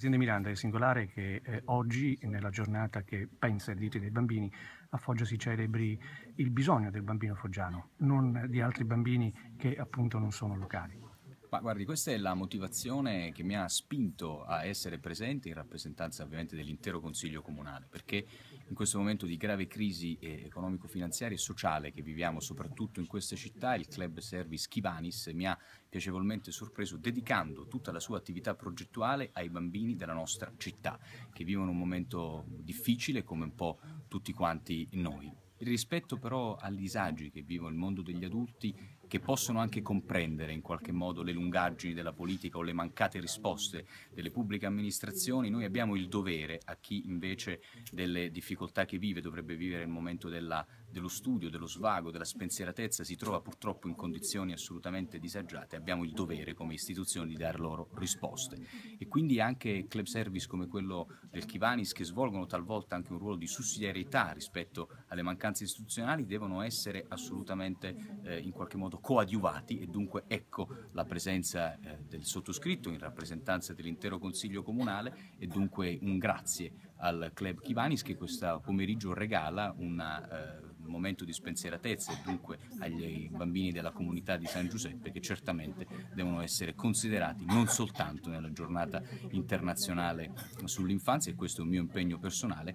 Presidente Miranda, è singolare che eh, oggi, nella giornata che pensa ai diritti dei bambini, a Foggia si celebri il bisogno del bambino foggiano, non di altri bambini che appunto non sono locali. Ma guardi, questa è la motivazione che mi ha spinto a essere presente in rappresentanza ovviamente dell'intero Consiglio Comunale, perché in questo momento di grave crisi eh, economico-finanziaria e sociale che viviamo soprattutto in queste città, il club service Chivanis mi ha piacevolmente sorpreso dedicando tutta la sua attività progettuale ai bambini della nostra città, che vivono un momento difficile come un po' tutti quanti noi. rispetto però agli disagi che vivono il mondo degli adulti che possono anche comprendere in qualche modo le lungaggini della politica o le mancate risposte delle pubbliche amministrazioni, noi abbiamo il dovere a chi invece delle difficoltà che vive dovrebbe vivere il momento della, dello studio, dello svago, della spensieratezza, si trova purtroppo in condizioni assolutamente disagiate, abbiamo il dovere come istituzioni di dar loro risposte. E quindi anche club service come quello del Chivanis che svolgono talvolta anche un ruolo di sussidiarietà rispetto alle mancanze istituzionali devono essere assolutamente eh, in qualche modo coadiuvati e dunque ecco la presenza eh, del sottoscritto in rappresentanza dell'intero Consiglio Comunale e dunque un grazie al Club Chivanis che questo pomeriggio regala eh, un Eh, momento di spensieratezza e dunque agli bambini della comunità di San Giuseppe che certamente devono essere considerati non soltanto nella giornata internazionale sull'infanzia e questo è un mio impegno personale